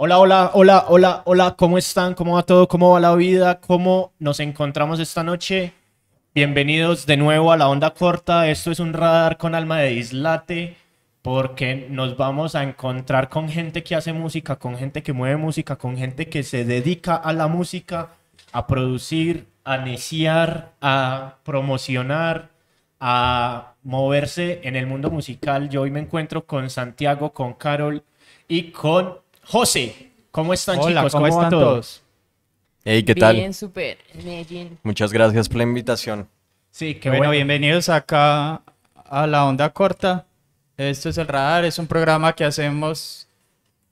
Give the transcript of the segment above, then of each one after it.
Hola, hola, hola, hola, hola, ¿cómo están? ¿Cómo va todo? ¿Cómo va la vida? ¿Cómo nos encontramos esta noche? Bienvenidos de nuevo a la onda corta. Esto es un radar con alma de dislate porque nos vamos a encontrar con gente que hace música, con gente que mueve música, con gente que se dedica a la música, a producir, a iniciar, a promocionar, a moverse en el mundo musical. Yo hoy me encuentro con Santiago, con Carol y con José, ¿cómo están chicos? ¿Cómo, están todos? Hey, ¿qué tal? Bien, súper. Muchas gracias por la invitación. Sí, qué bueno, bienvenidos acá a la onda corta. Esto es el radar, es un programa que hacemos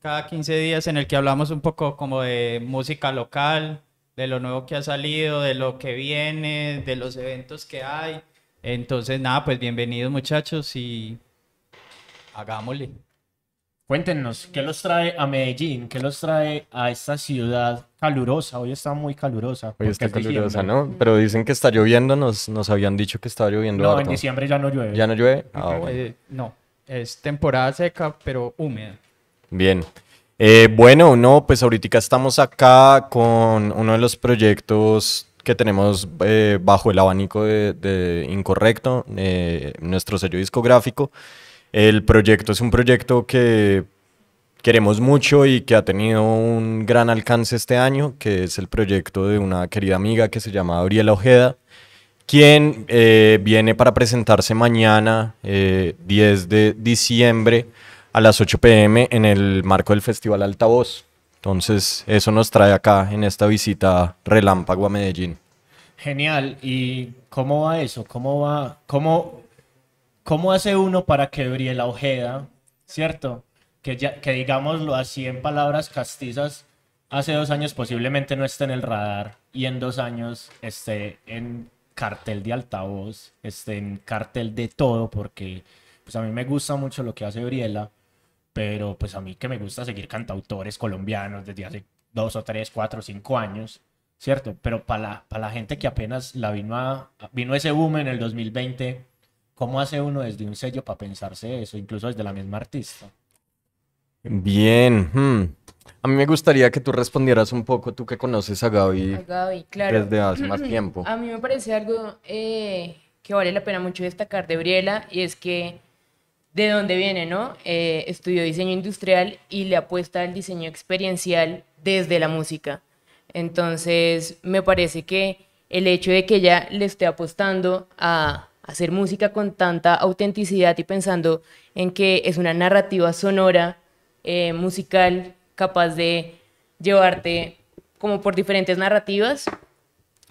cada 15 días en el que hablamos un poco como de música local, de lo nuevo que ha salido, de lo que viene, de los eventos que hay. Entonces, nada, pues bienvenidos muchachos y hagámosle. Cuéntenos, ¿qué los trae a Medellín? ¿Qué los trae a esta ciudad calurosa? Hoy está muy calurosa. Hoy está calurosa, ¿no? Pero dicen que está lloviendo, nos, nos habían dicho que estaba lloviendo. No, en diciembre ya no llueve. ¿Ya no llueve? Ah, eh, no, es temporada seca, pero húmeda. Bien. Eh, bueno, no, pues ahorita estamos acá con uno de los proyectos que tenemos eh, bajo el abanico de Incorrecto, nuestro sello discográfico. El proyecto es un proyecto que queremos mucho y que ha tenido un gran alcance este año, que es el proyecto de una querida amiga que se llama Gabriela Ojeda, quien eh, viene para presentarse mañana, 10 eh, de diciembre, a las 8 pm en el marco del Festival Altavoz. Entonces, eso nos trae acá en esta visita relámpago a Medellín. Genial. ¿Y cómo va eso? ¿Cómo va? ¿Cómo ¿Cómo hace uno para que Briela Ojeda, cierto? Que, ya, que digámoslo así en palabras castizas, hace dos años posiblemente no esté en el radar y en dos años esté en cartel de altavoz, esté en cartel de todo, porque pues a mí me gusta mucho lo que hace Briela, pero pues a mí que me gusta seguir cantautores colombianos desde hace dos o tres, cuatro, o cinco años, ¿cierto? Pero para la, para la gente que apenas la vino a, vino ese boom en el 2020, ¿Cómo hace uno desde un sello para pensarse eso, incluso desde la misma artista? Bien. Hmm. A mí me gustaría que tú respondieras un poco, tú que conoces a Gaby, desde hace más tiempo. A mí me parece algo eh, que vale la pena mucho destacar de Briela y es que de dónde viene, ¿no? Eh, estudió diseño industrial y le apuesta al diseño experiencial desde la música. Entonces, me parece que el hecho de que ella le esté apostando a hacer música con tanta autenticidad y pensando en que es una narrativa sonora, eh, musical, capaz de llevarte como por diferentes narrativas,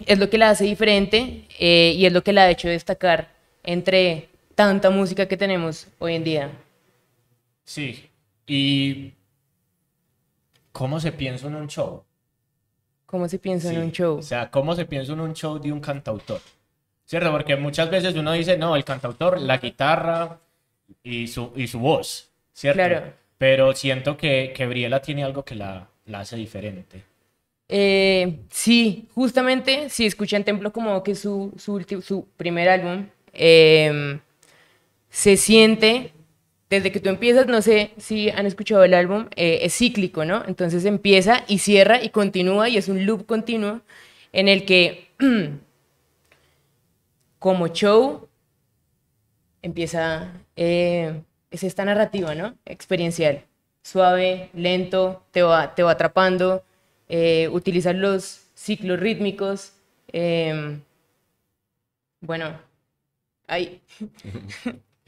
es lo que la hace diferente eh, y es lo que la ha hecho destacar entre tanta música que tenemos hoy en día. Sí, y ¿cómo se piensa en un show? ¿Cómo se piensa en un show? O sea, ¿cómo se piensa en un show de un cantautor? ¿cierto? Porque muchas veces uno dice, no, el cantautor, la guitarra y su, y su voz, ¿cierto? Claro. Pero siento que, que Briela tiene algo que la, hace diferente. Eh, sí, justamente, si escuchan Templo como que su, su, primer álbum em, se siente, desde que tú empiezas, no sé si han escuchado el álbum, eh, es cíclico, ¿no? Entonces empieza y cierra y continúa y es un loop continuo en el que como show empieza eh, es esta narrativa, ¿no? Experiencial. Suave, lento, te va, te va atrapando, eh, utilizar los ciclos rítmicos. Em, bueno, ahí.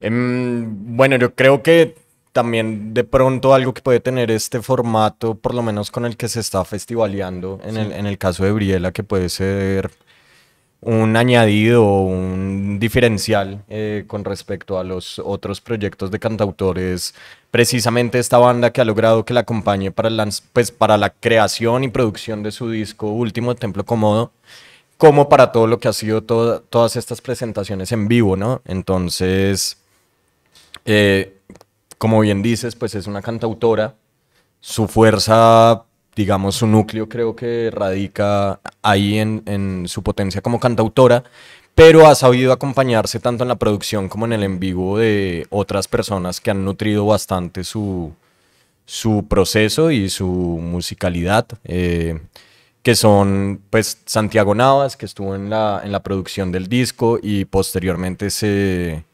Em, bueno, yo creo que también de pronto algo que puede tener este formato, por lo menos con el que se está festivaleando, en, el, en el caso de Briela, que puede ser un añadido, un diferencial eh, con respecto a los otros proyectos de cantautores. Precisamente esta banda que ha logrado que la acompañe para, el, pues, para la creación y producción de su disco Último Templo Comodo, como para todo lo que ha sido todas estas presentaciones en vivo, ¿no? Entonces, eh, como bien dices, pues es una cantautora. Su fuerza digamos, su núcleo creo que radica ahí en, su potencia como cantautora, pero ha sabido acompañarse tanto en la producción como en el en vivo de otras personas que han nutrido bastante su, su proceso y su musicalidad. Eh, que son pues Santiago Navas, que estuvo en la, producción del disco y posteriormente se,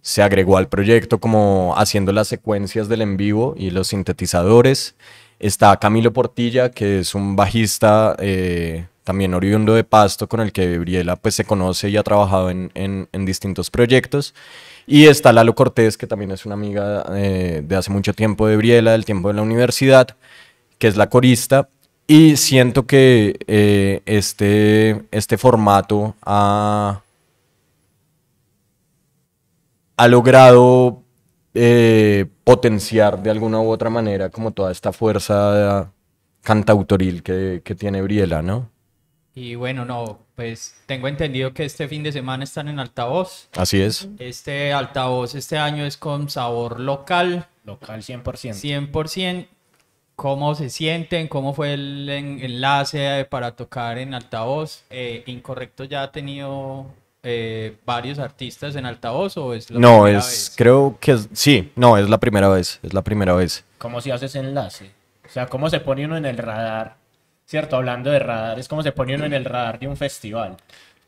se agregó al proyecto como haciendo las secuencias del en vivo y los sintetizadores. Está Camilo Portilla, que es un bajista eh, también oriundo de Pasto, con el que Briela pues, se conoce y ha trabajado en, distintos proyectos. Y está Lalo Cortés, que también es una amiga eh, de hace mucho tiempo de Briela, del tiempo de la universidad, que es la corista. Y siento que eh, este, este formato ha, ha logrado eh, potenciar de alguna u otra manera como toda esta fuerza cantautoril que, tiene Briela, ¿no? Y bueno, no, pues tengo entendido que este fin de semana están en altavoz. Así es. Este altavoz este año es con sabor local. Local 100%. 100%. ¿Cómo se sienten? ¿Cómo fue el enlace eh, para tocar en altavoz? Eh, Incorrecto ya ha tenido eh, varios artistas en altavoz o es no, es, creo que sí, no, es la primera vez, es la primera vez. ¿Cómo se hace enlace? O sea, ¿cómo se pone uno en el radar? ¿Cierto? Hablando de radar, es como se pone uno en el radar de un festival?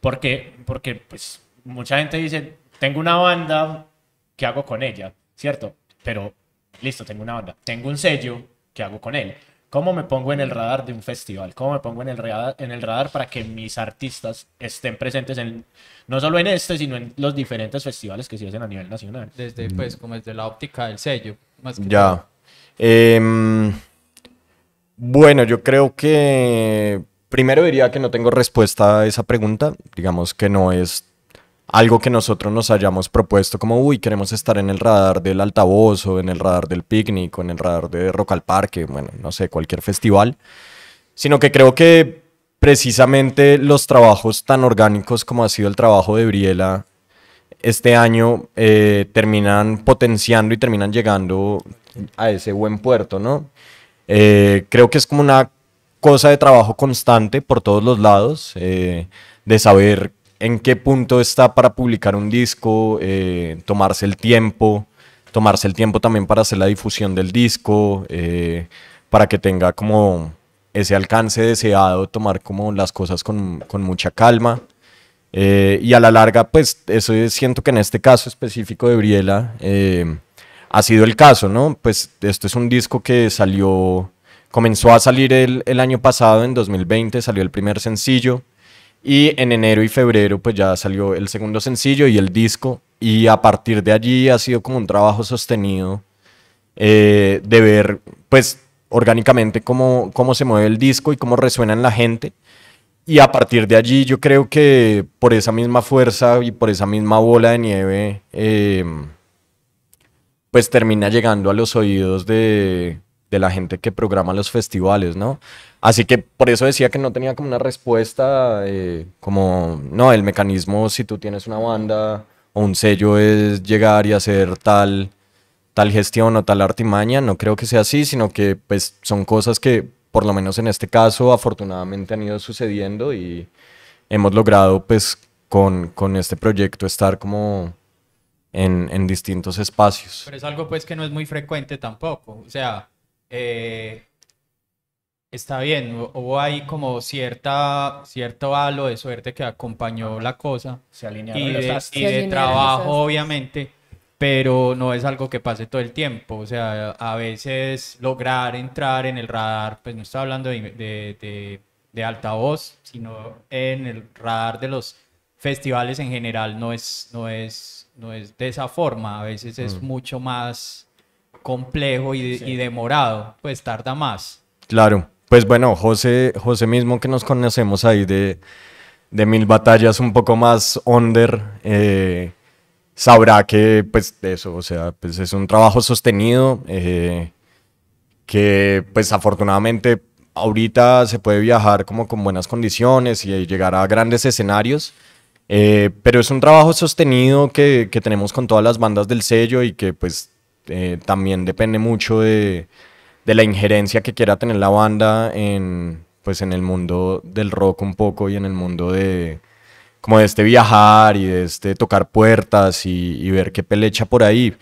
Porque, porque pues, mucha gente dice, tengo una banda, Que hago con ella? ¿Cierto? Pero, listo, tengo una banda. Tengo un sello, que hago con él? ¿Cómo me pongo en el radar de un festival? ¿Cómo me pongo en el radar, para que mis artistas estén presentes en, no solo en este, sino en los diferentes festivales que se hacen a nivel nacional? Desde, mm. pues, como desde la óptica del sello. Más que ya. Em, bueno, yo creo que primero diría que no tengo respuesta a esa pregunta. Digamos que no es algo que nosotros nos hayamos propuesto como, uy, queremos estar en el radar del altavoz o en el radar del picnic o en el radar de Rock al Parque, bueno, no sé, cualquier festival, sino que creo que precisamente los trabajos tan orgánicos como ha sido el trabajo de Briela este año eh, terminan potenciando y terminan llegando a ese buen puerto, ¿no? Eh, creo que es como una cosa de trabajo constante por todos los lados, eh, de saber en qué punto está para publicar un disco, eh, tomarse el tiempo, tomarse el tiempo también para hacer la difusión del disco, eh, para que tenga como ese alcance deseado, tomar como las cosas con, mucha calma. Eh, y a la larga, pues eso siento que en este caso específico de Briela ha sido el caso, ¿no? Pues esto es un disco que salió, comenzó a salir el, el año pasado, en 2020, salió el primer sencillo. Y en enero y febrero pues ya salió el segundo sencillo y el disco. Y a partir de allí ha sido como un trabajo sostenido eh, de ver pues orgánicamente cómo, cómo se mueve el disco y cómo resuena en la gente. Y a partir de allí yo creo que por esa misma fuerza y por esa misma bola de nieve, eh, pues termina llegando a los oídos de, de la gente que programa los festivales, ¿no? Así que por eso decía que no tenía como una respuesta, eh, como, no, el mecanismo si tú tienes una banda o un sello es llegar y hacer tal, tal gestión o tal artimaña, no creo que sea así, sino que pues son cosas que por lo menos en este caso afortunadamente han ido sucediendo y hemos logrado pues con, con este proyecto estar como en, en distintos espacios. Pero es algo pues que no es muy frecuente tampoco, o sea eh, está bien, hubo ahí como cierta, cierto halo de suerte que acompañó la cosa. Se alinearon y de, trabajo, obviamente, pero no es algo que pase todo el tiempo. O sea, a veces lograr entrar en el radar, pues no estoy hablando de, de, de, altavoz, sino en el radar de los festivales en general no es, no es, no es de esa forma. A veces es mm. mucho más complejo y, demorado, pues tarda más. Claro, pues bueno, José, José mismo que nos conocemos ahí de, Mil Batallas, un poco más under, eh, sabrá que pues eso, o sea, pues es un trabajo sostenido eh, que pues afortunadamente ahorita se puede viajar como con buenas condiciones y llegar a grandes escenarios, eh, pero es un trabajo sostenido que, que, tenemos con todas las bandas del sello y que pues eh, también depende mucho de, de, la injerencia que quiera tener la banda en, pues, en el mundo del rock un poco y en el mundo de como de este viajar y de este tocar puertas y, ver qué pelecha por ahí.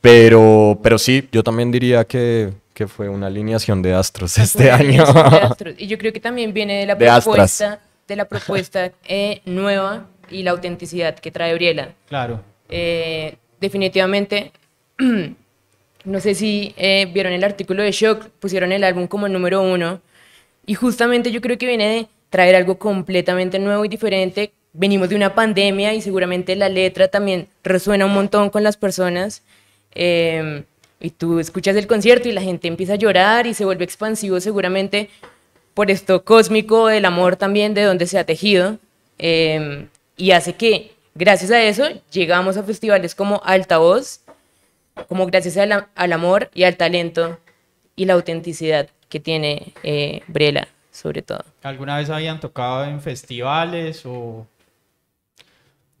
Pero, pero sí, yo también diría que, que fue una alineación de astros este año. Y yo creo que también viene de la propuesta, de la propuesta eh, nueva y la autenticidad que trae Briela. Claro. Eh, definitivamente no sé si eh, vieron el artículo de Shock, pusieron el álbum como número uno. Y justamente yo creo que viene de traer algo completamente nuevo y diferente. Venimos de una pandemia y seguramente la letra también resuena un montón con las personas. Em, y tú escuchas el concierto y la gente empieza a llorar y se vuelve expansivo seguramente por esto cósmico del amor también de donde se ha tejido. Em, y hace que, gracias a eso, llegamos a festivales como Altavoz como gracias al, amor y al talento y la autenticidad que tiene eh, Brela, sobre todo. ¿Alguna vez habían tocado en festivales o...?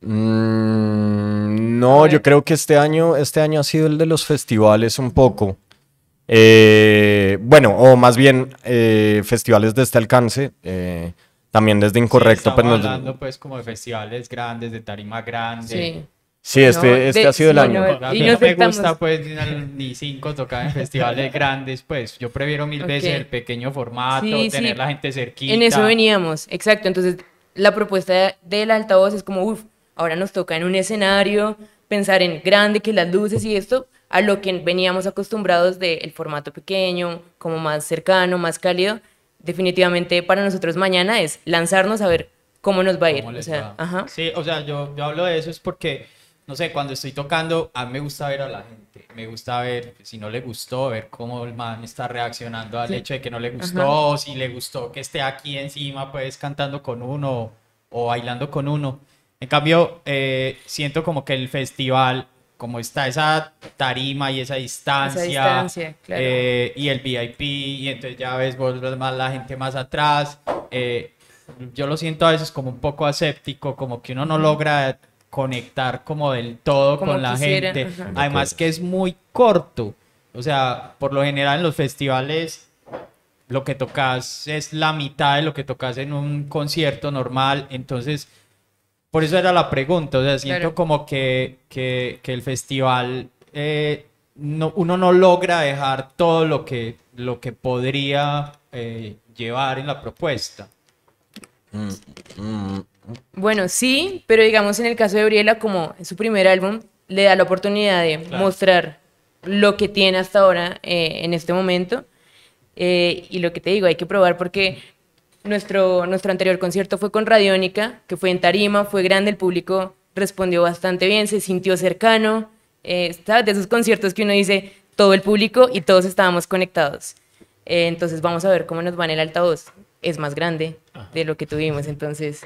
Mm, no, yo creo que este año, este año ha sido el de los festivales un poco. Eh, bueno, o más bien eh, festivales de este alcance. también desde Incorrecto. Estamos pues, hablando pues como de festivales grandes, de tarima grande. Sí. Sí, este, este ha sido el año. No, y no me gusta pues ni cinco tocar en festivales grandes, pues yo prefiero mil veces el pequeño formato, tener la gente cerquita. En eso veníamos, exacto. Entonces la propuesta del altavoz es como, uff, ahora nos toca en un escenario, pensar en grande, que las luces y esto, a lo que veníamos acostumbrados del formato pequeño, como más cercano, más cálido. Definitivamente para nosotros mañana es lanzarnos a ver cómo nos va a ir. O sea, ajá. Sí, o sea, yo, yo hablo de eso es porque no sé, cuando estoy tocando, a mí me gusta ver a la gente, me gusta ver pues, si no le gustó, ver cómo el man está reaccionando al hecho de que no le gustó, si le gustó que esté aquí encima, pues cantando con uno o bailando con uno. En cambio, eh, siento como que el festival, como está esa tarima y esa distancia, eh, y el VIP, y entonces ya ves vos ves más la gente más atrás, eh, yo lo siento a veces como un poco aséptico, como que uno no logra conectar como del todo con la gente. Además que es muy corto. O sea, por lo general en los festivales lo que tocas es la mitad de lo que tocas en un concierto normal. Entonces, por eso era la pregunta. O sea, siento como que, que, el festival eh, no, uno no logra dejar todo lo que, lo que podría eh, llevar en la propuesta. Mm, mm, bueno, sí, pero digamos en el caso de Briela, como en su primer álbum, le da la oportunidad de mostrar lo que tiene hasta ahora eh, en este momento. Eh, y lo que te digo, hay que probar porque nuestro, nuestro anterior concierto fue con Radiónica, que fue en Tarima, fue grande, el público respondió bastante bien, se sintió cercano. Eh, de esos conciertos que uno dice todo el público y todos estábamos conectados. entonces vamos a ver cómo nos va en el altavoz. Es más grande de lo que tuvimos, entonces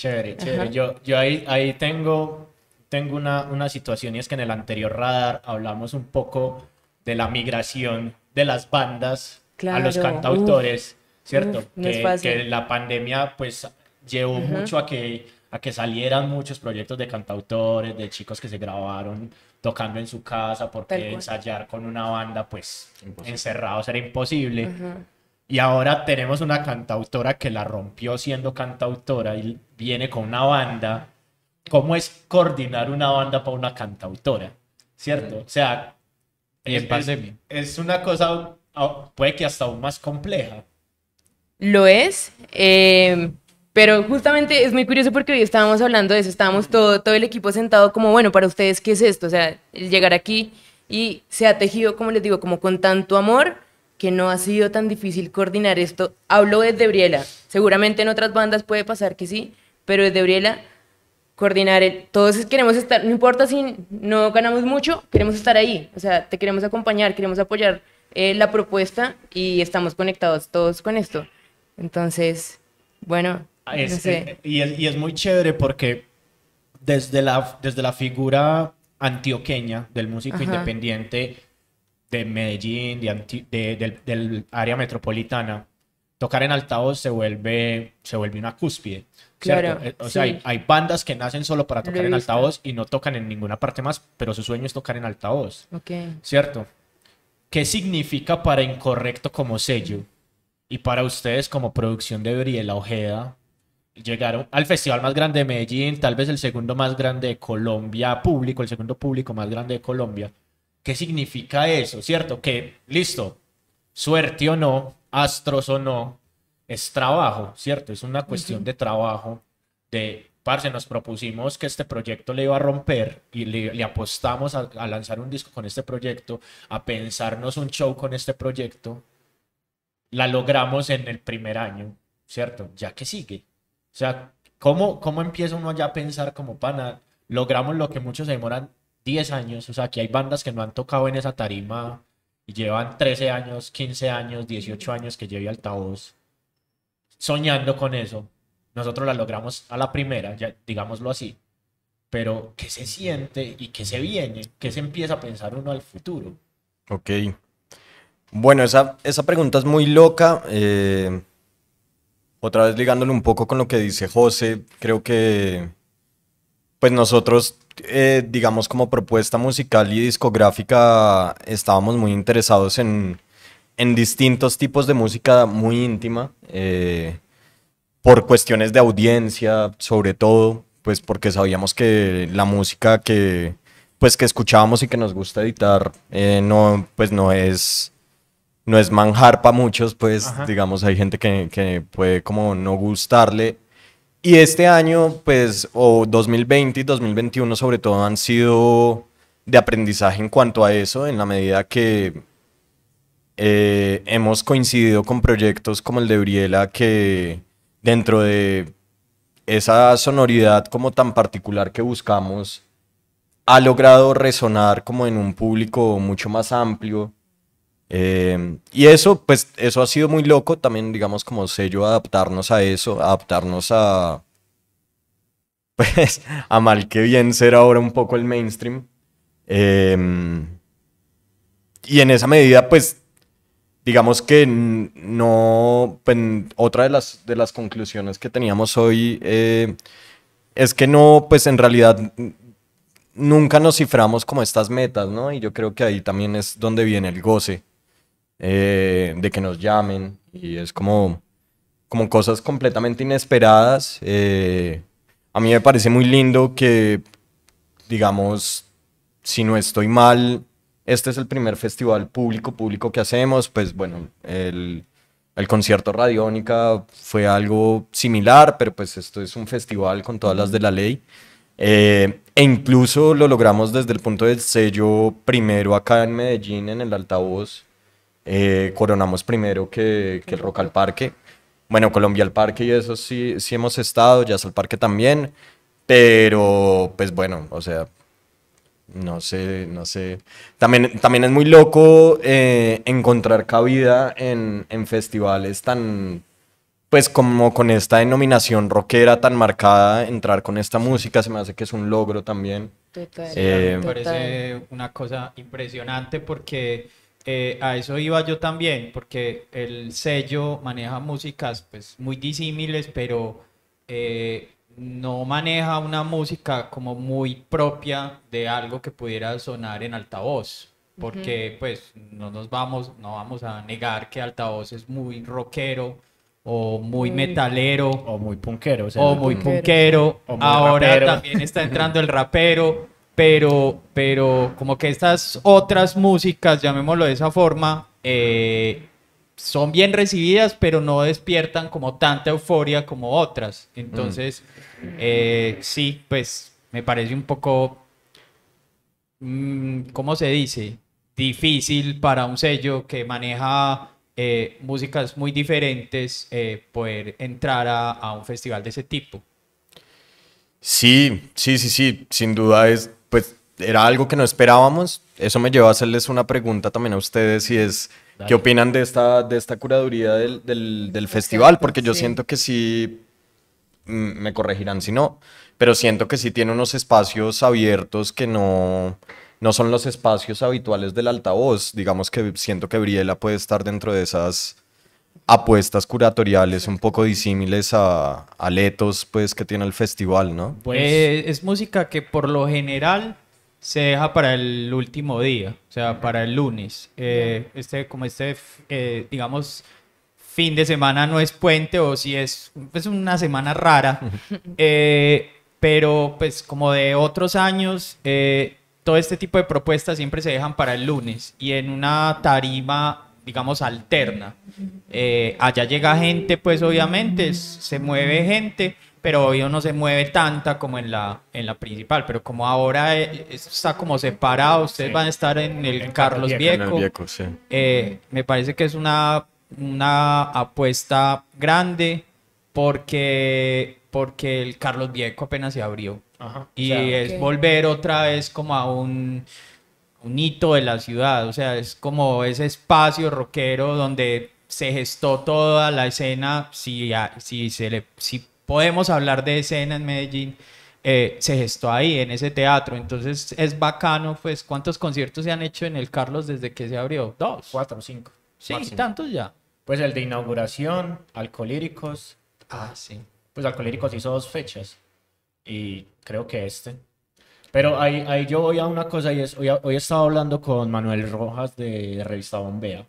Chévere, chévere. Yo, yo ahí, ahí tengo, tengo una, una situación y es que en el anterior radar hablamos un poco de la migración de las bandas a los cantautores, ¿cierto? que, que, la pandemia pues llevó mucho a que, a que salieran muchos proyectos de cantautores, de chicos que se grabaron tocando en su casa porque ensayar con una banda pues encerrados era imposible. Y ahora tenemos una cantautora que la rompió siendo cantautora y viene con una banda. ¿Cómo es coordinar una banda para una cantautora? ¿Cierto? O sea, es, una cosa, ah, puede que hasta aún más compleja. Lo es, eh, pero justamente es muy curioso porque hoy estábamos hablando de eso, estábamos todo, todo el equipo sentado como, bueno, para ustedes, ¿qué es esto? O sea, llegar aquí y se ha tejido, como les digo, como con tanto amor que no ha sido tan difícil coordinar esto. Hablo de Briela, seguramente en otras bandas puede pasar que sí, pero desde Briela coordinar el, todos queremos estar, no importa si no ganamos mucho, queremos estar ahí, o sea, te queremos acompañar, queremos apoyar eh, la propuesta y estamos conectados todos con esto. Entonces, bueno, ah, y, es, muy chévere porque desde la, desde la figura antioqueña del músico independiente de Medellín, de, del, área metropolitana, tocar en altavoz se vuelve, se vuelve una cúspide. Claro, eh, o sea, hay, bandas que nacen solo para tocar en altavoz y no tocan en ninguna parte más, pero su sueño es tocar en altavoz. Okay. ¿Cierto? ¿Qué significa para Incorrecto como sello? Y para ustedes como producción de Briela Ojeda, llegaron al festival más grande de Medellín, tal vez el segundo más grande de Colombia, público, el segundo público más grande de Colombia. ¿Qué significa eso? ¿Cierto? Que, listo, suerte o no, astros o no, es trabajo, ¿cierto? Es una cuestión de trabajo, de, parce, nos propusimos que este proyecto le iba a romper y le, apostamos a, lanzar un disco con este proyecto, a pensarnos un show con este proyecto, la logramos en el primer año, ¿cierto? Ya que sigue. O sea, ¿cómo, cómo empieza uno ya a pensar como pana? Logramos lo que muchos demoran 10 años, o sea, aquí hay bandas que no han tocado en esa tarima y llevan 13 años, 15 años, 18 años que lleve altavoz soñando con eso. Nosotros la logramos a la primera, ya, digámoslo así. Pero, ¿qué se siente y qué se viene? ¿Qué se empieza a pensar uno al futuro? Ok. Bueno, esa, esa pregunta es muy loca. Eh, otra vez ligándole un poco con lo que dice José, creo que pues nosotros, eh, digamos, como propuesta musical y discográfica, estábamos muy interesados en, distintos tipos de música muy íntima, eh, por cuestiones de audiencia, sobre todo, pues porque sabíamos que la música que, pues, que escuchábamos y que nos gusta editar, eh, no, pues no es, no es manjar para muchos, pues, digamos, hay gente que, que puede como no gustarle y este año, pues, o 2020 y 2021 sobre todo han sido de aprendizaje en cuanto a eso, en la medida que eh, hemos coincidido con proyectos como el de Briela, que dentro de esa sonoridad como tan particular que buscamos, ha logrado resonar como en un público mucho más amplio Em, y eso, pues, eso ha sido muy loco también, digamos, como sello, adaptarnos a eso, adaptarnos a, pues, a mal que bien ser ahora un poco el mainstream. Em, y en esa medida, pues, digamos que no, pues, otra de las, de las conclusiones que teníamos hoy eh, es que no, pues, en realidad nunca nos ciframos como estas metas, ¿no? Y yo creo que ahí también es donde viene el goce eh, de que nos llamen y es como, como cosas completamente inesperadas. Eh, a mí me parece muy lindo que, digamos, si no estoy mal, este es el primer festival público, público que hacemos, pues bueno, el, el concierto Radiónica fue algo similar, pero pues esto es un festival con todas las de la ley. Eh, e incluso lo logramos desde el punto del sello primero acá en Medellín, en el altavoz, eh, coronamos primero que, el Rock al Parque. Bueno, Colombia al Parque y eso sí, sí hemos estado, Jazz al Parque también, pero pues bueno, o sea, no sé, no sé. También, también es muy loco eh, encontrar cabida en, en, festivales tan, pues como con esta denominación rockera tan marcada, entrar con esta música se me hace que es un logro también. total. Eh, me parece una cosa impresionante porque eh, a eso iba yo también, porque el sello maneja músicas pues muy disímiles, pero eh, no maneja una música como muy propia de algo que pudiera sonar en altavoz, porque pues no nos vamos, no vamos a negar que altavoz es muy rockero o muy, metalero o muy punkero, o, muy punkero, ahora también está entrando el rapero pero, como que estas otras músicas, llamémoslo de esa forma, eh, son bien recibidas, pero no despiertan como tanta euforia como otras. Entonces, mm. eh, sí, pues me parece un poco, mm, ¿cómo se dice? Difícil para un sello que maneja eh, músicas muy diferentes poder entrar a un festival de ese tipo. Sí, sí, sí, sí, sin duda es pues era algo que no esperábamos. Eso me lleva a hacerles una pregunta también a ustedes y es, ¿qué opinan de esta, de esta curaduría del, festival? Porque yo siento que sí, mm, me corregirán si no, pero siento que sí tiene unos espacios abiertos que no, no son los espacios habituales del altavoz. Digamos que siento que Briela puede estar dentro de esas apuestas curatoriales un poco disímiles a, aletos, letos pues, que tiene el festival, ¿no? Pues eh, es música que por lo general se deja para el último día, o sea, para el lunes. Eh, este, como este, eh, digamos, fin de semana no es puente o si es, una semana rara, pero pues como de otros años, todo este tipo de propuestas siempre se dejan para el lunes y en una tarima digamos, alterna. Eh, allá llega gente, pues obviamente, se mueve gente, pero obvio no se mueve tanta como en la, en la principal, pero como ahora eh, está como separado, ustedes van a estar en el Carlos Vieco. Eh, me parece que es una, una apuesta grande porque, porque el Carlos Vieco apenas se abrió. Y es volver otra vez como a un un hito de la ciudad, o sea, es como ese espacio rockero donde se gestó toda la escena, si, si, se le, si podemos hablar de escena en Medellín, eh, se gestó ahí, en ese teatro. Entonces es bacano, pues, ¿cuántos conciertos se han hecho en el Carlos desde que se abrió? Dos. Cuatro, cinco. Sí, tantos ya. Pues el de inauguración, Alcolíricos. Ah, sí. Pues Alcolíricos hizo dos fechas y creo que este. Pero ahí, yo voy a una cosa y es, hoy, hoy estado hablando con Manuel Rojas de, Revista Bombea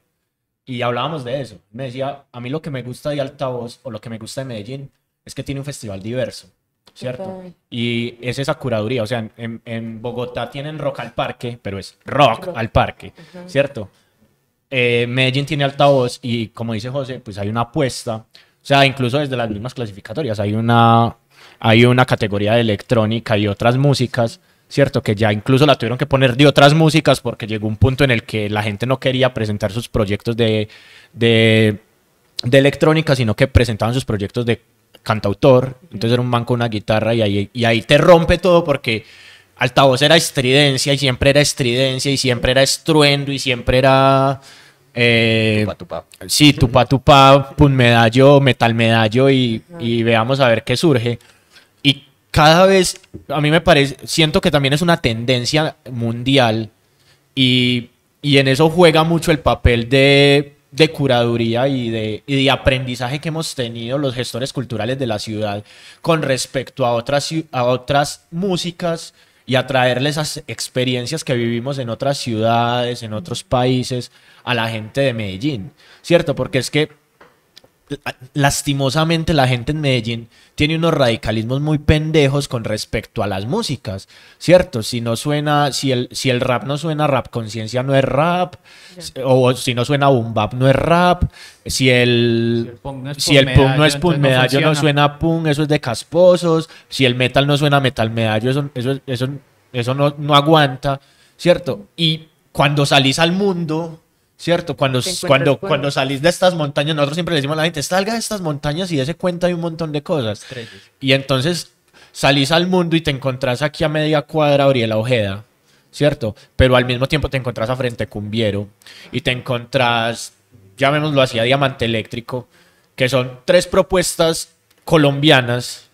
y hablábamos de eso. Me decía, a mí lo que me gusta de Altavoz o lo que me gusta de Medellín es que tiene un festival diverso, ¿cierto? Y es esa curaduría, o sea, en, Bogotá tienen rock al parque, pero es rock, al parque, ¿cierto? Eh, Medellín tiene altavoz y como dice José, pues hay una apuesta, o sea, incluso desde las mismas clasificatorias, hay una, hay una categoría de electrónica y otras músicas ¿cierto? Que ya incluso la tuvieron que poner de otras músicas porque llegó un punto en el que la gente no quería presentar sus proyectos de, electrónica, sino que presentaban sus proyectos de cantautor. Entonces era un banco una guitarra y ahí, y ahí te rompe todo porque altavoz era estridencia y siempre era estridencia y siempre era estruendo y siempre era... Eh, tupa, tupa. Sí, tupa tupa, pun medallo, metal medallo y, y veamos a ver qué surge. Y cada vez, a mí me parece, siento que también es una tendencia mundial y, en eso juega mucho el papel de, curaduría y de, aprendizaje que hemos tenido los gestores culturales de la ciudad con respecto a otras, a otras músicas y a traerles esas experiencias que vivimos en otras ciudades, en otros países, a la gente de Medellín, ¿cierto? Porque es que lastimosamente la gente en Medellín tiene unos radicalismos muy pendejos con respecto a las músicas, ¿cierto? Si no suena, si el, si el rap no suena rap, conciencia no es rap, o si no suena boom bap no es rap, si el, si el punk no es punk medallo, no, suena punk, eso es de casposos, si el metal no suena metal medallo, eso, eso, eso, no, no aguanta, ¿cierto? Y cuando salís al mundo ¿cierto? Cuando, cuando, cuando salís de estas montañas, nosotros siempre le decimos a la gente, salga de estas montañas y ese cuenta hay un montón de cosas. Y entonces salís al mundo y te encontrás aquí a media cuadra Oriela Ojeda, ¿cierto? Pero al mismo tiempo te encontrás a Frente Cumbiero y te encontrás, llamémoslo así, a Diamante Eléctrico, que son tres propuestas colombianas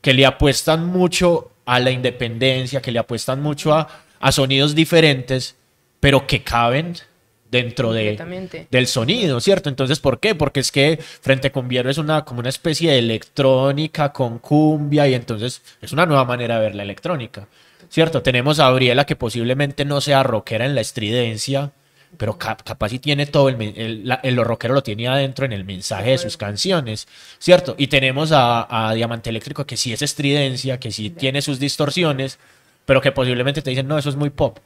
que le apuestan mucho a la independencia, que le apuestan mucho a sonidos diferentes, pero que caben dentro de, del sonido, ¿cierto? Entonces, ¿por qué? Porque es que Frente con es una, como una especie de electrónica con cumbia y entonces es una nueva manera de ver la electrónica, ¿cierto? Tenemos a Gabriela que posiblemente no sea rockera en la estridencia, pero capaz si tiene todo, el, el, rockero lo tiene adentro en el mensaje de sus canciones, ¿cierto? Y tenemos a, a Diamante Eléctrico que sí es estridencia, que sí tiene sus distorsiones, pero que posiblemente te dicen, no, eso es muy pop.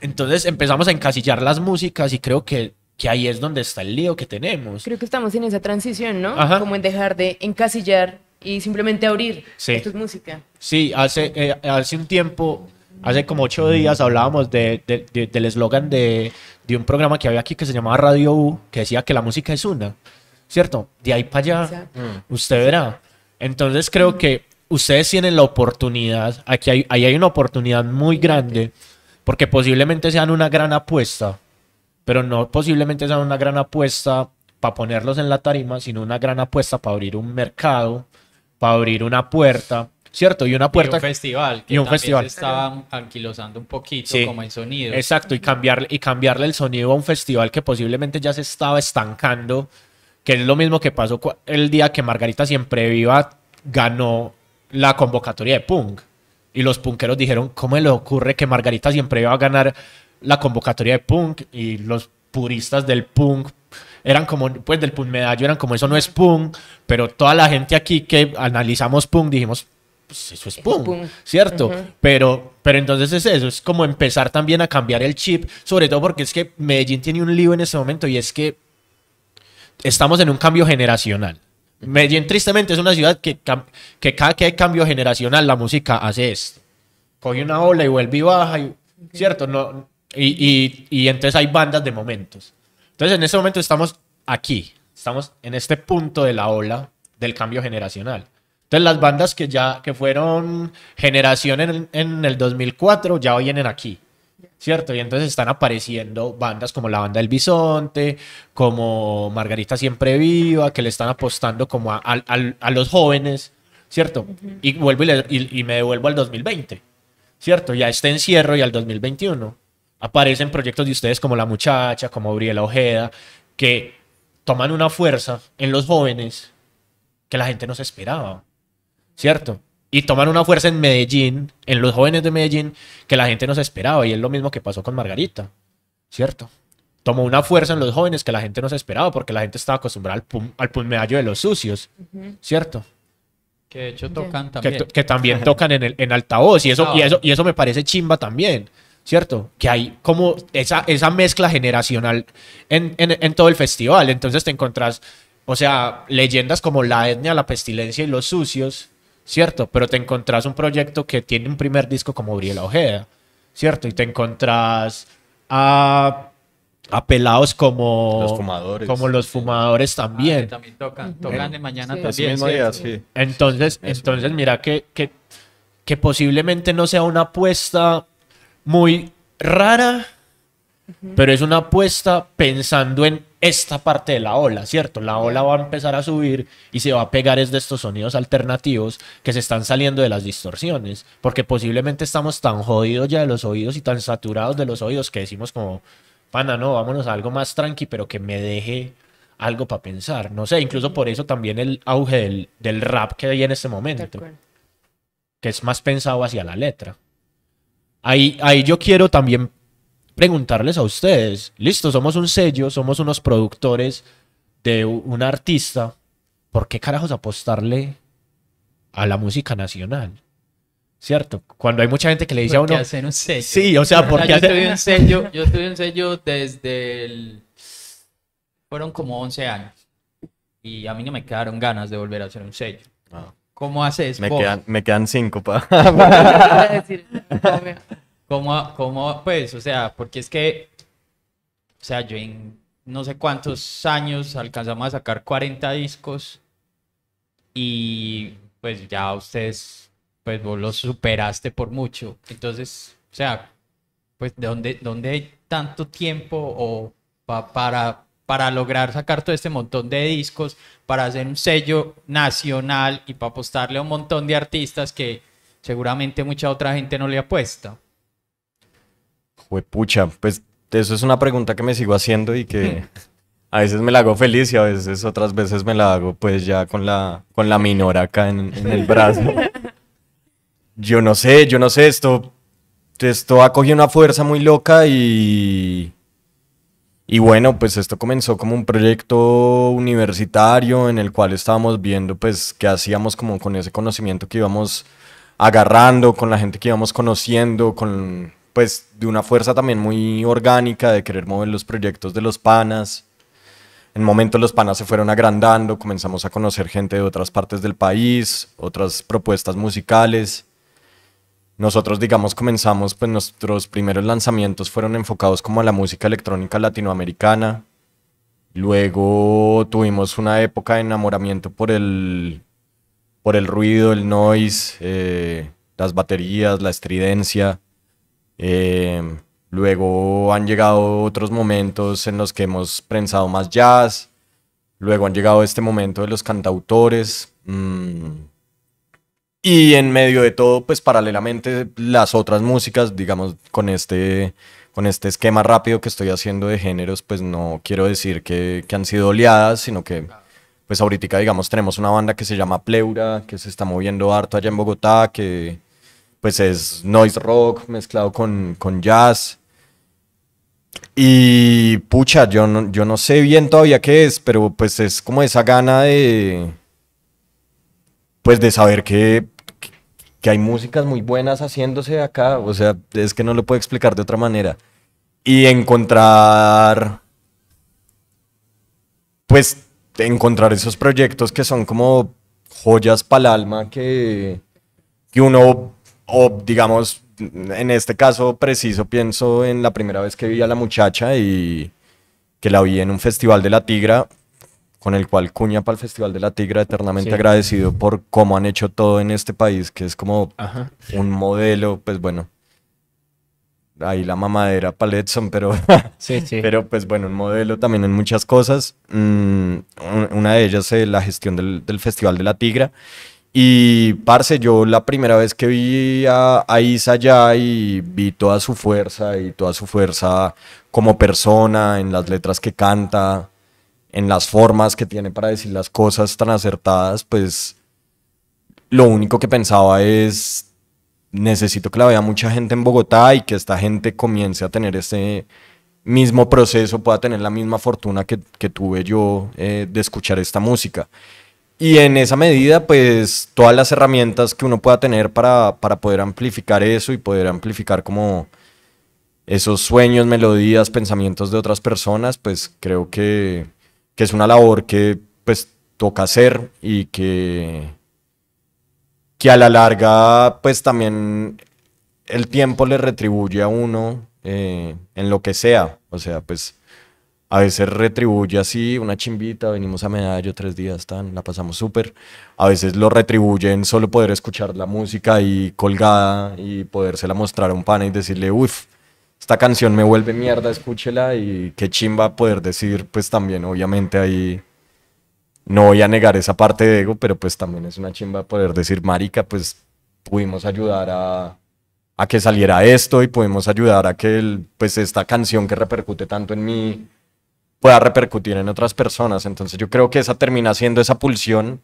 Entonces empezamos a encasillar las músicas y creo que, que ahí es donde está el lío que tenemos. Creo que estamos en esa transición, ¿no? Como en dejar de encasillar y simplemente abrir. Esto es música. Sí, hace, eh, hace un tiempo, hace como ocho días hablábamos del eslogan de, un programa que había aquí que se llamaba Radio U, que decía que la música es una, ¿cierto? De ahí para allá, mm, usted verá. Entonces creo que ustedes tienen la oportunidad, aquí hay, ahí hay una oportunidad muy grande porque posiblemente sean una gran apuesta, pero no posiblemente sean una gran apuesta para ponerlos en la tarima, sino una gran apuesta para abrir un mercado, para abrir una puerta, ¿cierto? Y una puerta. Y un festival. Que y un también festival. Se estaba anquilosando un poquito como el sonido. Exacto, y, cambiar, y cambiarle el sonido a un festival que posiblemente ya se estaba estancando, que es lo mismo que pasó el día que Margarita Siempre Viva ganó la convocatoria de Punk y los punkeros dijeron, ¿cómo le ocurre que Margarita siempre iba a ganar la convocatoria de punk? Y los puristas del punk eran como, pues del punk medallo eran como, eso no es punk, pero toda la gente aquí que analizamos punk dijimos, pues, eso es punk, ¿cierto? pero, pero entonces es eso, es como empezar también a cambiar el chip, sobre todo porque es que Medellín tiene un lío en ese momento y es que estamos en un cambio generacional. Medellín tristemente es una ciudad que, que cada que hay cambio generacional la música hace esto. Coge una ola y vuelve y baja, ¿cierto? No, y, y, y, entonces hay bandas de momentos. Entonces en ese momento estamos aquí, estamos en este punto de la ola del cambio generacional. Entonces las bandas que ya que fueron generación en, en el 2004 ya vienen aquí. ¿cierto? Y entonces están apareciendo bandas como la banda del Bisonte, como Margarita Siempre Viva, que le están apostando como a, los jóvenes, ¿cierto? Y vuelvo y, me devuelvo al 2020, ¿cierto? ya está este encierro y al 2021. Aparecen proyectos de ustedes como La Muchacha, como Briela Ojeda, que toman una fuerza en los jóvenes que la gente no se esperaba, ¿cierto? y toman una fuerza en Medellín, en los jóvenes de Medellín, que la gente no se esperaba. Y es lo mismo que pasó con Margarita, ¿cierto? Tomó una fuerza en los jóvenes que la gente no se esperaba porque la gente estaba acostumbrada al, al de los sucios, ¿cierto? Que de hecho tocan también. Que, también tocan en, el, en altavoz y eso, eso, y eso me parece chimba también, ¿cierto? Que hay como esa, esa mezcla generacional en, en todo el festival. Entonces te encontrás, o sea, leyendas como la etnia, la pestilencia y los sucios, ¿cierto? Pero te encontrás un proyecto que tiene un primer disco como Briela Ojeda, ¿cierto? Y te encontrás a, a pelados como los fumadores, como los fumadores también. Ah, también tocan, tocan de mañana también. Entonces, entonces mira que, que, posiblemente no sea una apuesta muy rara, pero es una apuesta pensando en esta parte de la ola, ¿cierto? La ola va a empezar a subir y se va a pegar es de estos sonidos alternativos que se están saliendo de las distorsiones, porque posiblemente estamos tan jodidos ya de los oídos y tan saturados de los oídos que decimos como, pana, no, vámonos a algo más tranqui, pero que me deje algo para pensar, no sé, incluso por eso también el auge del, rap que hay en este momento, que es más pensado hacia la letra. Ahí, ahí yo quiero también preguntarles a ustedes, listo, somos un sello, somos unos productores de un artista, ¿por qué carajos apostarle a la música nacional? ¿Cierto? Cuando hay mucha gente que le dice a uno... Hacer un sello. Sí, o sea, porque... yo, un sello, yo un sello desde el... Fueron como 11 años. Y a mí no me quedaron ganas de volver a hacer un sello. Ah. ¿Cómo haces? Me quedan, me quedan cinco, pa. ¿Cómo, ¿Cómo, pues, o sea, porque es que, o sea, yo en no sé cuántos años alcanzamos a sacar 40 discos y pues ya ustedes, pues vos los superaste por mucho. Entonces, o sea, pues, ¿de dónde, dónde hay tanto tiempo o para, para lograr sacar todo este montón de discos, para hacer un sello nacional y para apostarle a un montón de artistas que seguramente mucha otra gente no le apuesta? Pues pucha, pues eso es una pregunta que me sigo haciendo y que a veces me la hago feliz y a veces otras veces me la hago pues ya con la, con la minora acá en, en el brazo. Yo no sé, yo no sé, esto, esto ha cogido una fuerza muy loca y... Y bueno, pues esto comenzó como un proyecto universitario en el cual estábamos viendo pues qué hacíamos como con ese conocimiento que íbamos agarrando, con la gente que íbamos conociendo, con, pues de una fuerza también muy orgánica de querer mover los proyectos de los panas. En momento los panas se fueron agrandando, comenzamos a conocer gente de otras partes del país, otras propuestas musicales. Nosotros, digamos, comenzamos, pues nuestros primeros lanzamientos fueron enfocados como a la música electrónica latinoamericana. Luego tuvimos una época de enamoramiento por el, por el ruido, el noise, eh, las baterías, la estridencia eh, luego han llegado otros momentos en los que hemos prensado más jazz. Luego han llegado este momento de los cantautores. Mm. y en medio de todo, pues paralelamente las otras músicas, digamos, con este, con este esquema rápido que estoy haciendo de géneros, pues no quiero decir que, que han sido oleadas, sino que pues ahorita digamos tenemos una banda que se llama Pleura, que se está moviendo harto allá en Bogotá, que pues es noise rock mezclado con, con jazz. Y pucha, yo no, yo no sé bien todavía qué es, pero pues es como esa gana de, pues de saber que, que hay músicas muy buenas haciéndose acá, o sea, es que no lo puedo explicar de otra manera. Y encontrar, pues encontrar esos proyectos que son como joyas para el alma que, que uno o digamos, en este caso preciso, pienso en la primera vez que vi a la muchacha y que la vi en un festival de la Tigra, con el cual cuña para el Festival de la Tigra, eternamente agradecido por cómo han hecho todo en este país, que es como un modelo, pues bueno, ahí la mamadera Paletson, pero, pero pues bueno, un modelo también en muchas cosas. Mm, una de ellas es eh, la gestión del, del Festival de la Tigra. Y, parce, yo la primera vez que vi a, Isa allá y vi toda su fuerza y toda su fuerza como persona, en las letras que canta, en las formas que tiene para decir las cosas tan acertadas, pues lo único que pensaba es, necesito que la vea mucha gente en Bogotá y que esta gente comience a tener ese mismo proceso, pueda tener la misma fortuna que, tuve yo eh, de escuchar esta música. Y en esa medida, pues todas las herramientas que uno pueda tener para, poder amplificar eso y poder amplificar como esos sueños, melodías, pensamientos de otras personas, pues creo que, que es una labor que pues toca hacer y que, que a la larga pues también el tiempo le retribuye a uno eh, en lo que sea. O sea, pues a veces retribuye así, una chimbita, venimos a Medallo tres días, están, la pasamos súper. A veces lo retribuyen solo poder escuchar la música y colgada y podérsela mostrar a un pana y decirle, uff, esta canción me vuelve mierda, escúchela y qué chimba poder decir, pues también, obviamente ahí no voy a negar esa parte de ego, pero pues también es una chimba poder decir, marica, pues pudimos ayudar a, que saliera esto y pudimos ayudar a que pues esta canción que repercute tanto en mí pueda repercutir en otras personas. Entonces yo creo que esa termina siendo esa pulsión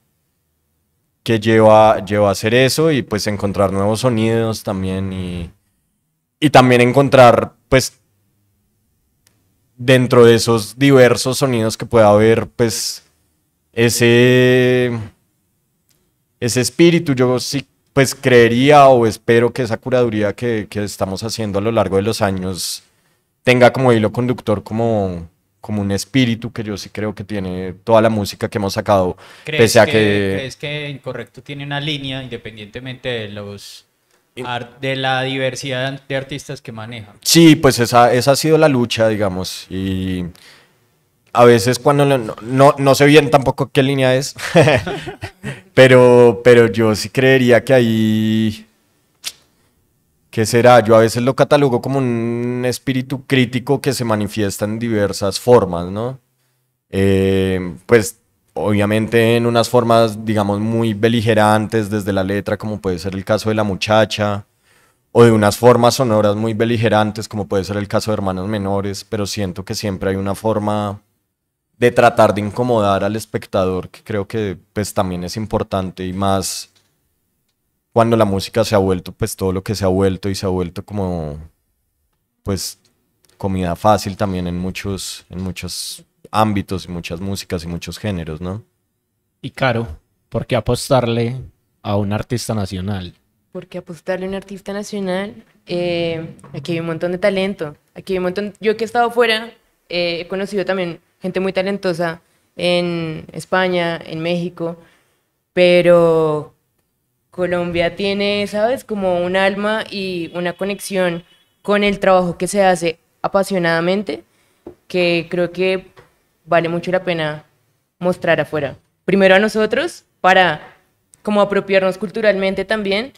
que lleva, lleva a hacer eso y pues encontrar nuevos sonidos también y, y también encontrar pues dentro de esos diversos sonidos que pueda haber pues ese, ese espíritu. Yo sí pues creería o espero que esa curaduría que, que estamos haciendo a lo largo de los años tenga como hilo conductor como como un espíritu que yo sí creo que tiene toda la música que hemos sacado, ¿Crees pese a que, ¿Crees que Incorrecto tiene una línea independientemente de los... De la diversidad de artistas que maneja. Sí, pues esa, esa ha sido la lucha, digamos, y a veces cuando no, no, sé bien tampoco qué línea es, pero, pero yo sí creería que ahí ¿Qué será? Yo a veces lo catalogo como un espíritu crítico que se manifiesta en diversas formas, ¿no? Eh, pues obviamente en unas formas, digamos, muy beligerantes desde la letra, como puede ser el caso de La Muchacha, o de unas formas sonoras muy beligerantes, como puede ser el caso de Hermanos Menores, pero siento que siempre hay una forma de tratar de incomodar al espectador, que creo que pues también es importante y más cuando la música se ha vuelto, pues todo lo que se ha vuelto y se ha vuelto como, pues, comida fácil también en muchos, en muchos ámbitos y muchas músicas y muchos géneros, ¿no? Y caro, porque apostarle a un artista nacional? Porque apostarle a un artista nacional, eh, aquí hay un montón de talento, aquí hay un montón, yo que he estado fuera, eh, he conocido también gente muy talentosa en España, en México, pero Colombia tiene, ¿sabes? Como un alma y una conexión con el trabajo que se hace apasionadamente, que creo que vale mucho la pena mostrar afuera. Primero a nosotros, para como apropiarnos culturalmente también,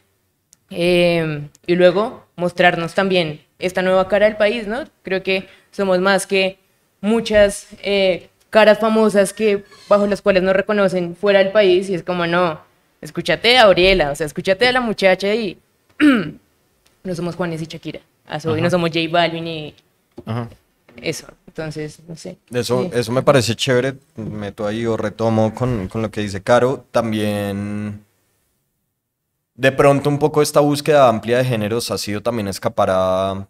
em, y luego mostrarnos también esta nueva cara del país, ¿no? Creo que somos más que muchas eh, caras famosas que bajo las cuales nos reconocen fuera del país y es como no, escúchate a Auriela, o sea, escúchate a la muchacha y no somos Juanes y Shakira, y no somos J Balvin y eso. Entonces, no sé. Eso, eso me parece chévere, meto ahí o retomo con, lo que dice Caro. También, de pronto, un poco esta búsqueda amplia de géneros ha sido también escapar a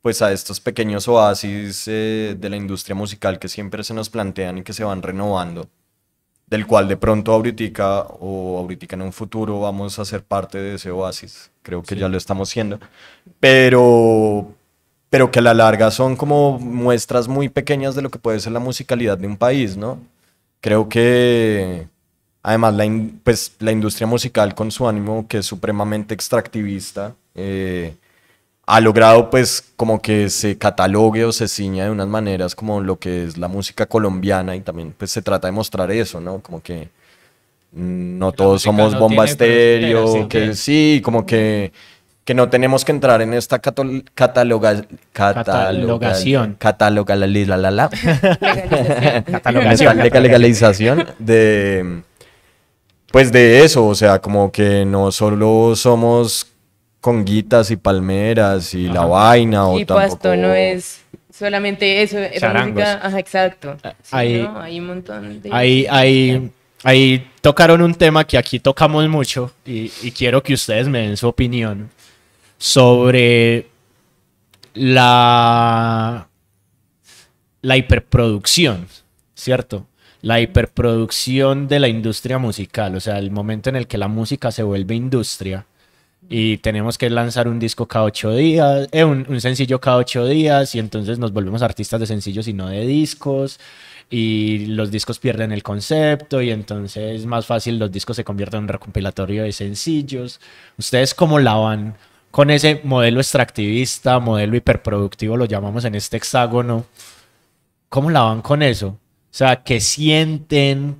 pues a estos pequeños oasis eh, de la industria musical que siempre se nos plantean y que se van renovando del cual de pronto ahorita o ahorita en un futuro vamos a ser parte de ese oasis. Creo que ya lo estamos siendo. Pero, pero que a la larga son como muestras muy pequeñas de lo que puede ser la musicalidad de un país, ¿no? Creo que además la, pues, industria musical con su ánimo que es supremamente extractivista. Eh, ha logrado pues como que se catalogue o se ciña de unas maneras como lo que es la música colombiana y también pues se trata de mostrar eso, ¿no? Como que no todos somos bomba estéreo, que sí, como que, que no tenemos que entrar en esta catalogación. catalogación. Cataloga, la, la, la. legalización. legalización de... Pues de eso, o sea, como que no solo somos con guitas y palmeras y la vaina o y pasto no es solamente eso es exacto ah, ahí, hay montón ahí, tocaron un tema que aquí tocamos mucho y, y quiero que ustedes me den su opinión sobre la la hiperproducción cierto la hiperproducción de la industria musical, o sea, el momento en el que la música se vuelve industria y tenemos que lanzar un disco cada ocho días, eh, un, sencillo cada ocho días y entonces nos volvemos artistas de sencillos y no de discos y los discos pierden el concepto y entonces es más fácil los discos se convierten en un recopilatorio de sencillos. ¿Ustedes cómo la van con ese modelo extractivista, modelo hiperproductivo, lo llamamos en este hexágono? ¿Cómo la van con eso? O sea, ¿qué sienten?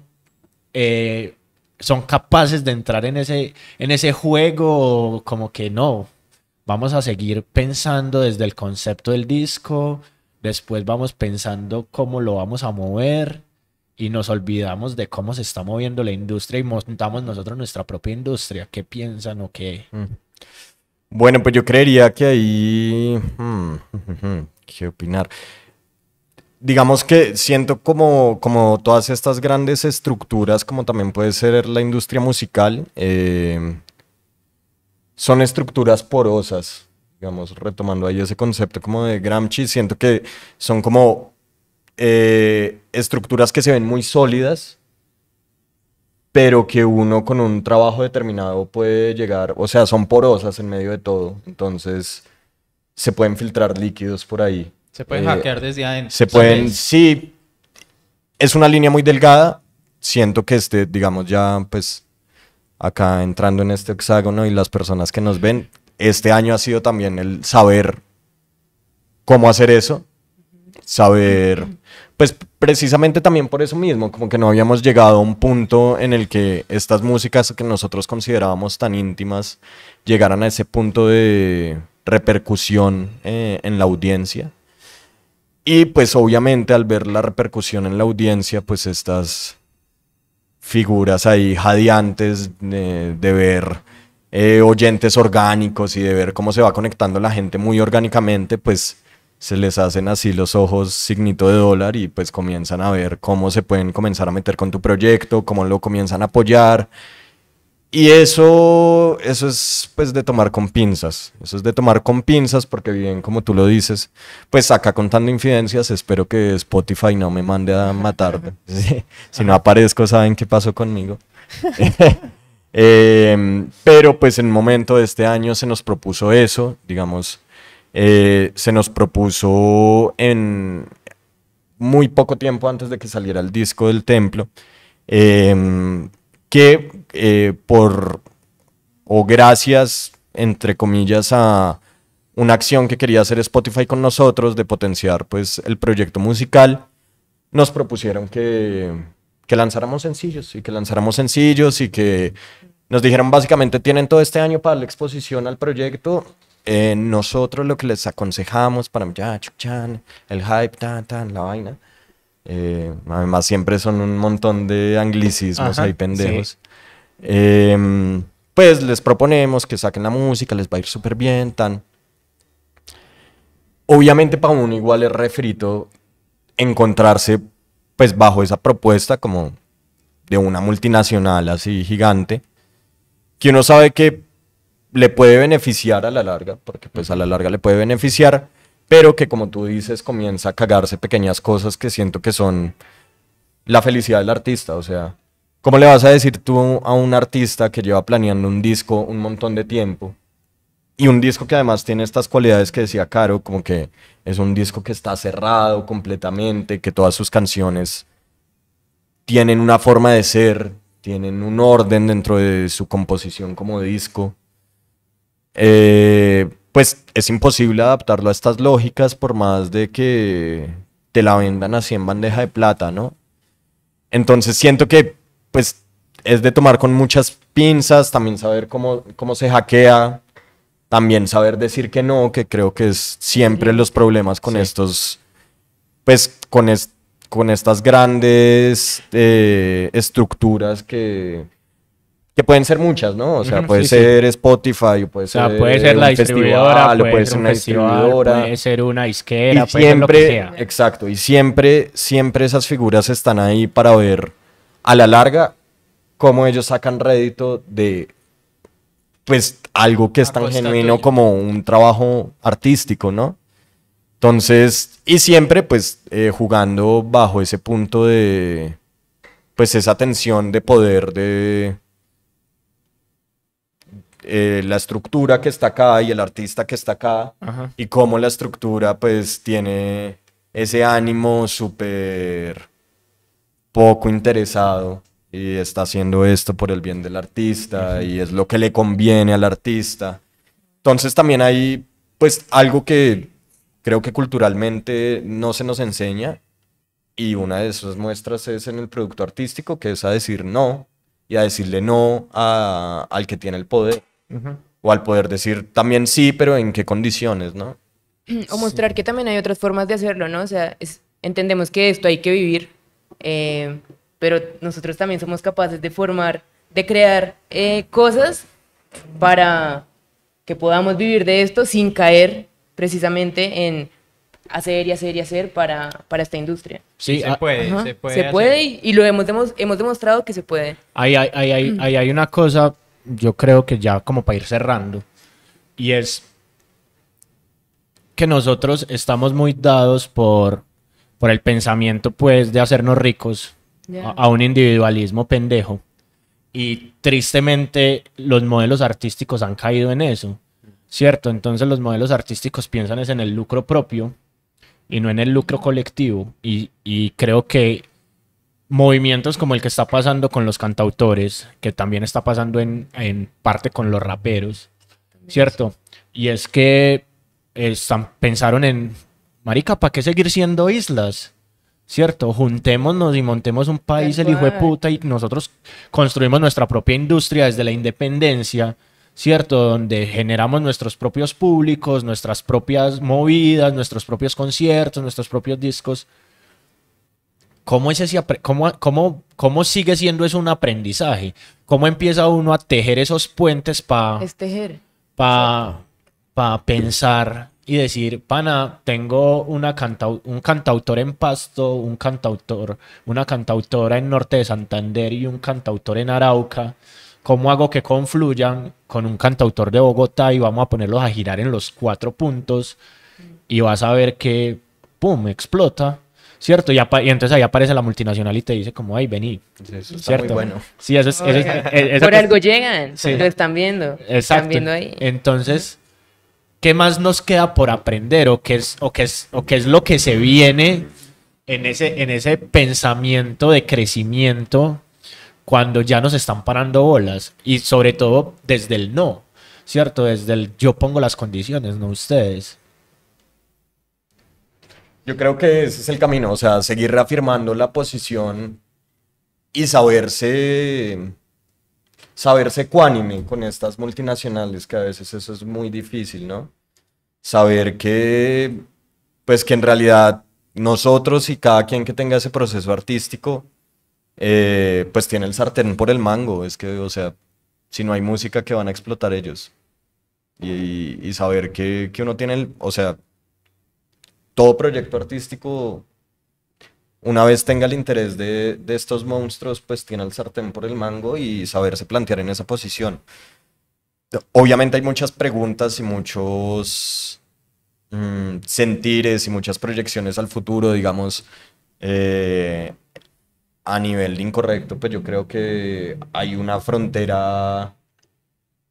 Eh, son capaces de entrar en ese, en ese juego, como que no, vamos a seguir pensando desde el concepto del disco, después vamos pensando cómo lo vamos a mover y nos olvidamos de cómo se está moviendo la industria y montamos nosotros nuestra propia industria. ¿Qué piensan o qué? Mm. Bueno, pues yo creería que ahí... Hmm, hmm, hmm, ¿Qué opinar? digamos que siento como, como todas estas grandes estructuras, como también puede ser la industria musical, eh, son estructuras porosas. Digamos, retomando ahí ese concepto como de Gramsci, siento que son como eh, estructuras que se ven muy sólidas, pero que uno con un trabajo determinado puede llegar, o sea, son porosas en medio de todo, entonces se pueden filtrar líquidos por ahí. Se pueden eh, hackear desde adentro. Se pueden, sí. Es una línea muy delgada. Siento que este, digamos, ya pues acá entrando en este hexágono y las personas que nos ven, este año ha sido también el saber cómo hacer eso, saber, pues precisamente también por eso mismo, como que no habíamos llegado a un punto en el que estas músicas que nosotros considerábamos tan íntimas llegaran a ese punto de repercusión eh, en la audiencia. Y pues obviamente al ver la repercusión en la audiencia, pues estas figuras ahí jadeantes de, ver eh, oyentes orgánicos y de ver cómo se va conectando la gente muy orgánicamente, pues se les hacen así los ojos signito de dólar y pues comienzan a ver cómo se pueden comenzar a meter con tu proyecto, cómo lo comienzan a apoyar. Y eso, eso es pues de tomar con pinzas, eso es de tomar con pinzas porque bien como tú lo dices, pues acá contando infidencias espero que Spotify no me mande a matarme. si, no aparezco saben qué pasó conmigo. Em, pero pues en momento de este año se nos propuso eso, digamos, eh, se nos propuso en muy poco tiempo antes de que saliera el disco del templo. Em, que eh, por o gracias, entre comillas, a una acción que quería hacer Spotify con nosotros de potenciar pues el proyecto musical, nos propusieron que, lanzáramos sencillos y que lanzáramos sencillos y que nos dijeron básicamente tienen todo este año para la exposición al proyecto. Eh, nosotros lo que les aconsejamos para ya, el hype, tan, tan, la vaina eh, además, siempre son un montón de anglicismos ahí pendejos. Em, pues les proponemos que saquen la música, les va a ir súper bien, tan. Obviamente para uno igual es refrito encontrarse pues bajo esa propuesta como de una multinacional así gigante, que uno sabe que le puede beneficiar a la larga, porque pues a la larga le puede beneficiar, pero que como tú dices comienza a cagarse pequeñas cosas que siento que son la felicidad del artista, o sea, ¿cómo le vas a decir tú a un artista que lleva planeando un disco un montón de tiempo? Y un disco que además tiene estas cualidades que decía Caro, como que es un disco que está cerrado completamente, que todas sus canciones tienen una forma de ser, tienen un orden dentro de su composición como disco. Eh, pues es imposible adaptarlo a estas lógicas por más de que te la vendan así en bandeja de plata, ¿no? Entonces siento que pues es de tomar con muchas pinzas, también saber cómo, se hackea, también saber decir que no, que creo que es siempre los problemas con estos, pues con, con estas grandes eh, estructuras que que pueden ser muchas, ¿no? O sea, puede ser Spotify, puede ser, o la distribuidora, puede, ser una festival, distribuidora, puede ser una isquera, puede ser lo que sea. exacto, y siempre, siempre esas figuras están ahí para ver a la larga cómo ellos sacan rédito de pues algo que es tan genuino como un trabajo artístico, ¿no? Entonces, y siempre pues eh, jugando bajo ese punto de pues esa tensión de poder de eh, la estructura que está acá y el artista que está acá y cómo la estructura pues tiene ese ánimo súper poco interesado y está haciendo esto por el bien del artista y es lo que le conviene al artista. Entonces también hay pues algo que creo que culturalmente no se nos enseña y una de esas muestras es en el producto artístico que es a decir no y a decirle no a, al que tiene el poder. O al poder decir también sí, pero en qué condiciones, ¿no? O mostrar que también hay otras formas de hacerlo, ¿no? O sea, entendemos que esto hay que vivir, eh, pero nosotros también somos capaces de formar, de crear eh, cosas para que podamos vivir de esto sin caer precisamente en hacer y hacer y hacer para, para esta industria. Sí, se, ah, puede, se puede, se puede. y, lo hemos, hemos demostrado que se puede. Ahí hay, hay, hay una cosa yo creo que ya como para ir cerrando, y es que nosotros estamos muy dados por, por el pensamiento pues de hacernos ricos a, un individualismo pendejo. Y tristemente los modelos artísticos han caído en eso, ¿cierto? Entonces los modelos artísticos piensan es en el lucro propio y no en el lucro colectivo. Y, y creo que movimientos como el que está pasando con los cantautores, que también está pasando en, parte con los raperos, ¿cierto? Y es que pensaron en, marica, ¿para qué seguir siendo islas? ¿Cierto? Juntémonos y montemos un país, el hijo de puta, y nosotros construimos nuestra propia industria desde la independencia, ¿cierto? Donde generamos nuestros propios públicos, nuestras propias movidas, nuestros propios conciertos, nuestros propios discos. ¿Cómo, es cómo, cómo, cómo sigue siendo eso un aprendizaje? ¿Cómo empieza uno a tejer esos puentes para pensar y decir, pana, tengo una un cantautor en Pasto, un una cantautora en Norte de Santander y un cantautor en Arauca? ¿Cómo hago que confluyan con un cantautor de Bogotá y vamos a ponerlos a girar en los cuatro puntos? Y vas a ver que, ¡pum!, explota ¿cierto? Y, entonces ahí aparece la multinacional y te dice como, ay, vení, ¿cierto? bueno. Sí, eso es... Eh, eh, por algo llegan, lo están viendo, Exacto. Entonces, ¿qué más nos queda por aprender o qué es, o qué es, o qué es lo que se viene en ese, en ese pensamiento de crecimiento cuando ya nos están parando bolas y sobre todo desde el no, ¿cierto? Desde el yo pongo las condiciones, no ustedes. Yo creo que ese es el camino, o sea, seguir reafirmando la posición y saberse saberse cuánime con estas multinacionales que a veces eso es muy difícil, ¿no? Saber que pues que en realidad nosotros y cada quien que tenga ese proceso artístico eh, pues tiene el sartén por el mango, es que o sea, si no hay música que van a explotar ellos. Y, y saber que, que uno tiene, el, o sea, todo proyecto artístico, una vez tenga el interés de, estos monstruos, pues tiene el sartén por el mango y saberse plantear en esa posición. Obviamente hay muchas preguntas y muchos mm, sentires y muchas proyecciones al futuro, digamos, eh, a nivel incorrecto, pues yo creo que hay una frontera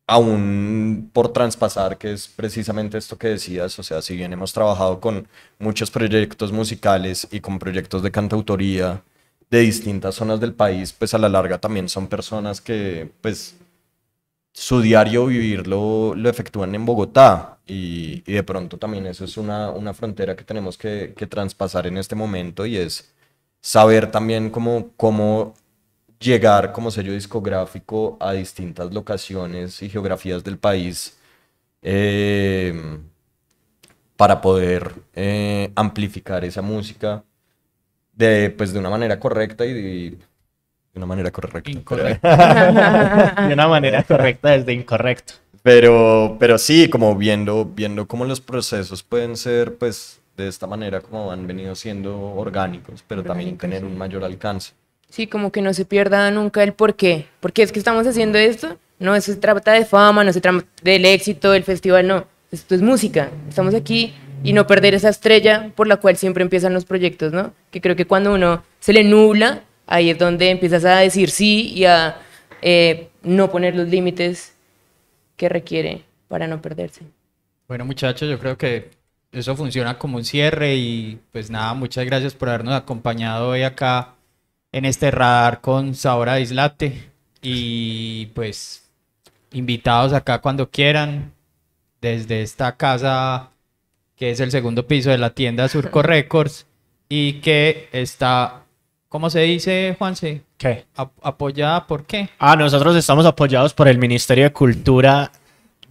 aún por traspasar, que es precisamente esto que decías, o sea, si bien hemos trabajado con muchos proyectos musicales y con proyectos de cantautoría de distintas zonas del país, pues a la larga también son personas que, pues, su diario vivir lo, efectúan en Bogotá y, de pronto también eso es una, frontera que tenemos que, traspasar en este momento y es saber también cómo, cómo llegar como sello discográfico a distintas locaciones y geografías del país eh, para poder eh, amplificar esa música de, pues, de una manera correcta y de, una manera correcta. de una manera correcta desde incorrecto. Pero, pero sí, como viendo, viendo cómo los procesos pueden ser, pues, de esta manera como han venido siendo orgánicos, pero también tener un mayor alcance. Sí, como que no se pierda nunca el por qué. ¿Por qué es que estamos haciendo esto? No, eso se trata de fama, no se trata del éxito, del festival, no. Esto es música. Estamos aquí y no perder esa estrella por la cual siempre empiezan los proyectos, ¿no? Que creo que cuando uno se le nubla, ahí es donde empiezas a decir sí y a eh, no poner los límites que requiere para no perderse. Bueno, muchachos, yo creo que eso funciona como un cierre y pues nada, muchas gracias por habernos acompañado hoy acá en este radar con Sabor Dislate. Y pues invitados acá cuando quieran, desde esta casa que es el segundo piso de la tienda Surco Records y que está, ¿cómo se dice, Juanse? ¿Qué? apoyada por qué? Ah, nosotros estamos apoyados por el Ministerio de Cultura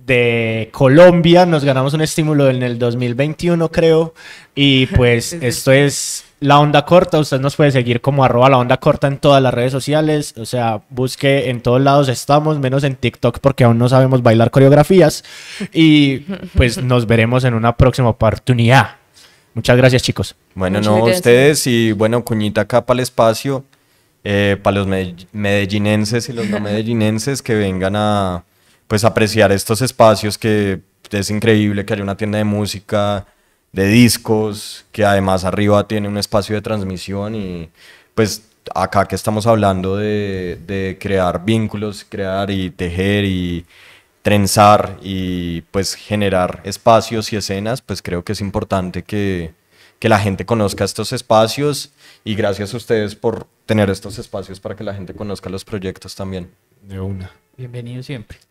de Colombia, nos ganamos un estímulo en el 2021 creo y pues esto es la onda corta, usted nos puede seguir como arroba la onda corta en todas las redes sociales, o sea, busque en todos lados estamos, menos en TikTok porque aún no sabemos bailar coreografías y pues nos veremos en una próxima oportunidad. Muchas gracias chicos. Bueno, no ustedes y bueno, cuñita acá para el espacio, eh, para los medellinenses y los no medellinenses que vengan a pues apreciar estos espacios que es increíble que haya una tienda de música, de discos, que además arriba tiene un espacio de transmisión y pues acá que estamos hablando de, crear vínculos, crear y tejer y trenzar y pues generar espacios y escenas, pues creo que es importante que, que la gente conozca estos espacios y gracias a ustedes por tener estos espacios para que la gente conozca los proyectos también. De una. Bienvenido siempre.